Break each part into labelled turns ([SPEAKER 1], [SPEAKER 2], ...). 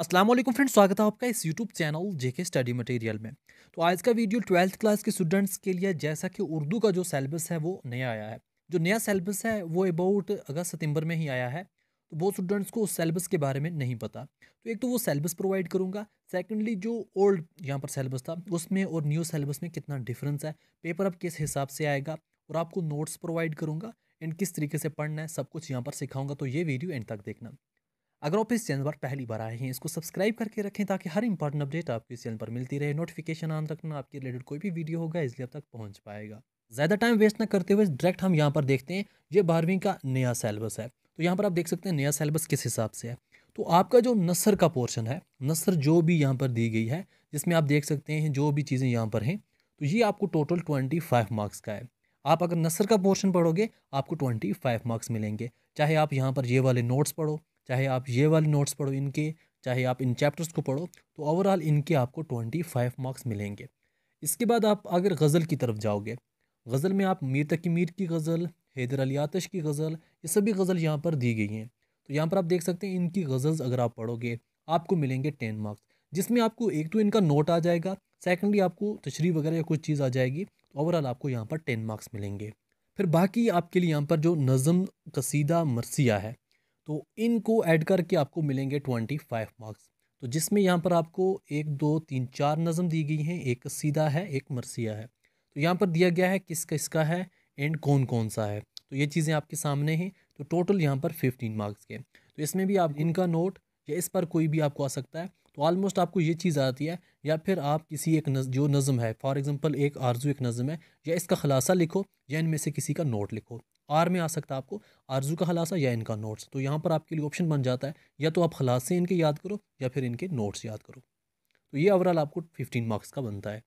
[SPEAKER 1] Aslam friends स्वागत है आपका इस YouTube channel JK study material में तो आज का वीडियो ट्वेल्थ क्लास के स्टूडेंट्स के लिए जैसा कि उर्दू का जो सेलेबस है वो नया आया है जो नया सेलेबस है वो अबाउट अगस्त सितंबर में ही आया है तो बहुत स्टूडेंट्स को उस सेलेबस के बारे में नहीं पता तो एक तो वो सेलेबस प्रोवाइड करूँगा सेकेंडली जो ओल्ड यहाँ पर सेलेबस था उसमें और न्यू सेलेबस में कितना डिफरेंस है पेपर अब किस हिसाब से आएगा और आपको नोट्स प्रोवाइड करूँगा एंड किस तरीके से पढ़ना है सब कुछ यहाँ पर सिखाऊंगा तो ये वीडियो एंड तक देखना अगर आप इस चैनल पर पहली बार आए हैं इसको सब्सक्राइब करके रखें ताकि हर इंपॉर्टेंट अपडेट आपके इस चैनल पर मिलती रहे नोटिफिकेशन ऑन रखना आपके रिलेटेड कोई भी वीडियो होगा इसलिए अब तक पहुँच पाएगा ज़्यादा टाइम वेस्ट ना करते हुए डायरेक्ट हम यहाँ पर देखते हैं ये बारहवीं का नया सेलेबस है तो यहाँ पर आप देख सकते हैं नया सेलेबस किस हिसाब से है तो आपका जो नसर का पोर्शन है नसर जो भी यहाँ पर दी गई है जिसमें आप देख सकते हैं जो भी चीज़ें यहाँ पर हैं तो ये आपको टोटल ट्वेंटी फाइव मार्क्स का है आप अगर नसर का पोर्शन पढ़ोगे आपको ट्वेंटी फाइव मार्क्स मिलेंगे चाहे आप यहाँ पर ये वाले नोट्स पढ़ो चाहे आप ये वाले नोट्स पढ़ो इनके चाहे आप इन चैप्टर्स को पढ़ो तो ओवरऑल इनके आपको ट्वेंटी फाइव मार्क्स मिलेंगे इसके बाद आप अगर गज़ल की तरफ जाओगे गज़ल में आप मीर तकी मीर की गज़ल हैदर अली आतश की गज़ल ये सभी गज़ल यहाँ पर दी गई हैं तो यहाँ पर आप देख सकते हैं इनकी गज़ल्स अगर आप पढ़ोगे आपको मिलेंगे टेन मार्क्स जिसमें आपको एक तो इनका नोट आ जाएगा सेकेंडली आपको तशरी वगैरह या कुछ चीज़ आ जाएगी तो ओवरऑल आपको यहाँ पर टेन मार्क्स मिलेंगे फिर बाकी आपके लिए यहाँ पर जो नज़म कसीदा मरसिया है तो इनको ऐड करके आपको मिलेंगे ट्वेंटी फाइव मार्क्स तो जिसमें यहाँ पर आपको एक दो तीन चार नज़म दी गई हैं एक सीधा है एक मरसिया है तो यहाँ पर दिया गया है किस किसका है एंड कौन कौन सा है तो ये चीज़ें आपके सामने हैं तो टोटल यहाँ पर फिफ्टीन मार्क्स के तो इसमें भी आप इनका नोट या इस पर कोई भी आपको आ सकता है तो ऑलमोस्ट आपको ये चीज़ आती है या फिर आप किसी एक नज, जो नज़म है फॉर एग्ज़ाम्पल एक आरजू एक नज़म है या इसका ख़लासा लिखो या इनमें से किसी का नोट लिखो आर में आ सकता है आपको आरजू का खलासा या इनका नोट्स तो यहाँ पर आपके लिए ऑप्शन बन जाता है या तो आप खलासे इनके याद करो या फिर इनके नोट्स याद करो तो ये ओवरऑल आपको फिफ्टीन मार्क्स का बनता है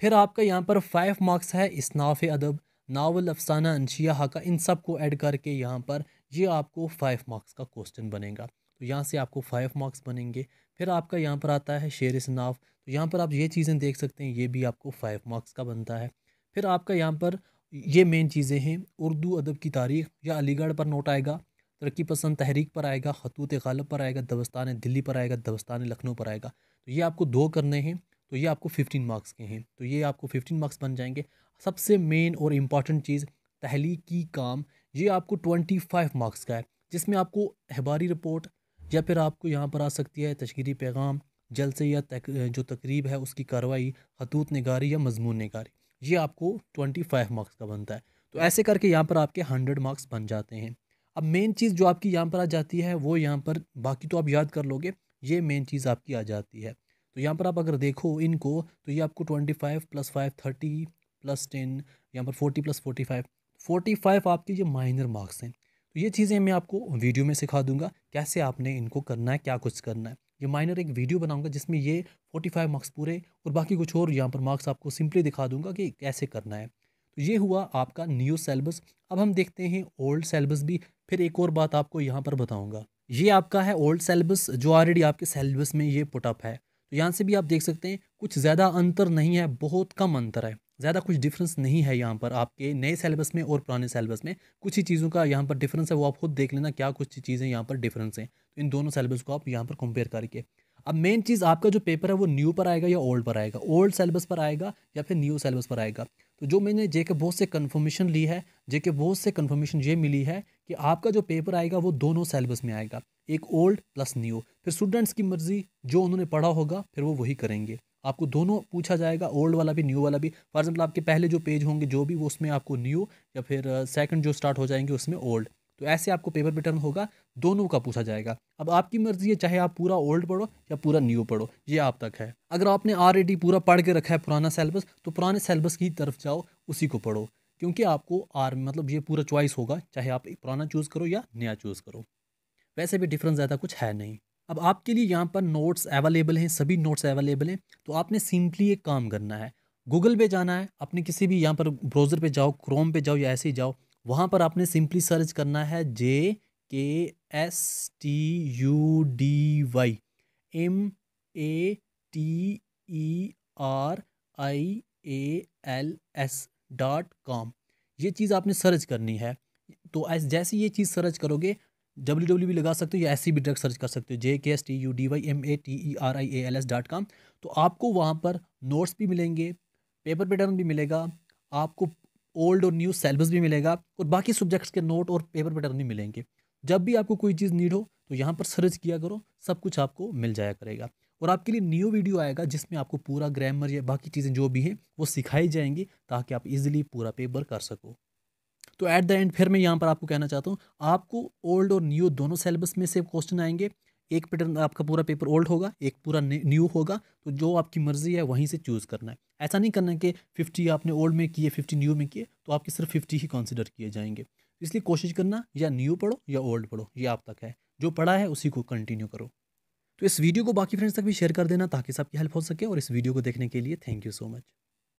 [SPEAKER 1] फिर आपका यहाँ पर फाइव मार्क्स है इसनाफ़ अदब नावल अफसाना अनशिया हाका इन सब को ऐड करके यहाँ पर ये आपको फाइव मार्क्स का क्वेश्चन बनेगा तो यहाँ से आपको फाइव मार्क्स बनेंगे फिर आपका यहाँ पर आता है शेर इसनाफ़ तो यहाँ पर आप ये चीज़ें देख सकते हैं ये भी आपको फाइव मार्क्स का बनता है फिर आपका यहाँ पर ये मेन चीज़ें हैं उर्दू अदब की तारीख़ या अलीगढ़ पर नोट आएगा तरक्की पसंद तहरीक पर आएगा खतूत गलब पर आएगा दबस्तान दिल्ली पर आएगा दबस्तान लखनऊ पर आएगा तो ये आपको दो करने हैं तो ये आपको फिफ्टीन मार्क्स के हैं तो ये आपको फिफ्टीन मार्क्स बन जाएंगे सबसे मेन और इम्पॉर्टेंट चीज़ तहलीकी काम ये आपको ट्वेंटी फाइव मार्क्स का है जिसमें आपको अहबारी रिपोर्ट या फिर आपको यहाँ पर आ सकती है तशगीरी पैगाम जलसे या तक, जो तकरीब है उसकी कार्रवाई खतूत नगारी या मजमून नगारी ये आपको ट्वेंटी फाइव मार्क्स का बनता है तो ऐसे करके यहाँ पर आपके हंड्रेड मार्क्स बन जाते हैं अब मेन चीज़ जो आपकी यहाँ पर आ जाती है वो यहाँ पर बाकी तो आप याद कर लोगे ये मेन चीज़ आपकी आ जाती है तो यहाँ पर आप अगर देखो इनको तो ये आपको twenty five plus five thirty plus ten यहाँ पर forty plus forty five forty five आपके ये माइनर मार्क्स हैं तो ये चीज़ें मैं आपको वीडियो में सिखा दूंगा कैसे आपने इनको करना है क्या कुछ करना है ये माइनर एक वीडियो बनाऊंगा जिसमें ये फोर्टी फाइव मार्क्स पूरे और बाकी कुछ और यहाँ पर मार्क्स आपको सिंपली दिखा दूंगा कि कैसे करना है तो ये हुआ आपका न्यू सेलेबस अब हम देखते हैं ओल्ड सेलेबस भी फिर एक और बात आपको यहाँ पर बताऊँगा ये आपका है ओल्ड सेलेबस जो ऑलरेडी आपके सेलेबस में ये पुटअप है तो यहाँ से भी आप देख सकते हैं कुछ ज़्यादा अंतर नहीं है बहुत कम अंतर है ज़्यादा कुछ डिफरेंस नहीं है यहाँ पर आपके नए सेलेबस में और पुराने सेलेबस में कुछ ही चीज़ों का यहाँ पर डिफरेंस है वो आप खुद देख लेना क्या कुछ चीज़ें यहाँ पर डिफरेंस हैं तो इन दोनों सेलेबस को आप यहाँ पर कंपेयर करके अब मेन चीज़ आपका जो पेपर है वो न्यू पर आएगा या ओल्ड पर आएगा ओल्ड सेलेबस पर आएगा या फिर न्यू सेलेबस पर आएगा तो जो मैंने जे के बोस से कन्फर्मेशन ली है जे के बोस से कन्फर्मेशन ये मिली है कि आपका जो पेपर आएगा वो दोनों सेलेबस में आएगा एक ओल्ड प्लस न्यू फिर स्टूडेंट्स की मर्जी जो उन्होंने पढ़ा होगा फिर वो वही करेंगे आपको दोनों पूछा जाएगा ओल्ड वाला भी न्यू वाला भी फॉर एग्जाम्पल आपके पहले जो पेज होंगे जो भी वो उसमें आपको न्यू या फिर सेकंड uh, जो स्टार्ट हो जाएंगे उसमें ओल्ड तो ऐसे आपको पेपर पैटर्न होगा दोनों का पूछा जाएगा अब आपकी मर्जी है चाहे आप पूरा ओल्ड पढ़ो या पूरा न्यू पढ़ो ये आप तक है अगर आपने ऑलरेडी पूरा पढ़ के रखा है पुराना सेलेबस तो पुराने सेलेबस की तरफ जाओ उसी को पढ़ो क्योंकि आपको आर मतलब ये पूरा चॉइस होगा चाहे आप पुराना चूज़ करो या नया चूज़ करो वैसे भी डिफरेंस ज़्यादा कुछ है नहीं अब आपके लिए यहाँ पर नोट्स अवेलेबल हैं सभी नोट्स अवेलेबल हैं तो आपने सिंपली एक काम करना है गूगल पे जाना है अपने किसी भी यहाँ पर ब्राउज़र पे जाओ क्रोम पे जाओ या ऐसे ही जाओ वहाँ पर आपने सिंपली सर्च करना है J K S T U D Y M A T E R I A L S dot com ये चीज़ आपने सर्च करनी है तो जैसे ये चीज़ सर्च करोगे डब्ल्यू डब्ल्यू भी लगा सकते हो या ऐसे भी डायरेक्ट सर्च कर सकते हो J K S T U D Y M A T E R I A L S dot com तो आपको वहाँ पर नोट्स भी मिलेंगे पेपर पैटर्न भी मिलेगा आपको ओल्ड और न्यू सेलेबस भी मिलेगा और बाकी सब्जेक्ट्स के नोट और पेपर पैटर्न भी मिलेंगे जब भी आपको कोई चीज़ नीड हो तो यहाँ पर सर्च किया करो सब कुछ आपको मिल जाया करेगा और आपके लिए न्यू वीडियो आएगा जिसमें आपको पूरा ग्रामर या बाकी चीज़ें जो भी हैं वो सिखाई जाएंगी ताकि आप इजीली पूरा पेपर कर सको तो ऐट द एंड फिर मैं यहाँ पर आपको कहना चाहता हूँ आपको ओल्ड और न्यू दोनों सिलेबस में से क्वेश्चन आएंगे एक पैटर्न आपका पूरा पेपर ओल्ड होगा एक पूरा न्यू होगा तो जो आपकी मर्ज़ी है वहीं से चूज़ करना है ऐसा नहीं करना कि फिफ्टी आपने ओल्ड में किए फिफ्टी न्यू में किए तो आपके सिर्फ फिफ्टी ही कंसिडर किए जाएंगे इसलिए कोशिश करना या न्यू पढ़ो या ओल्ड पढ़ो ये आप तक है जो पढ़ा है उसी को कंटिन्यू करो तो इस वीडियो को बाकी फ्रेंड्स तक भी शेयर कर देना ताकि सबकी हेल्प हो सके और इस वीडियो को देखने के लिए थैंक यू सो मच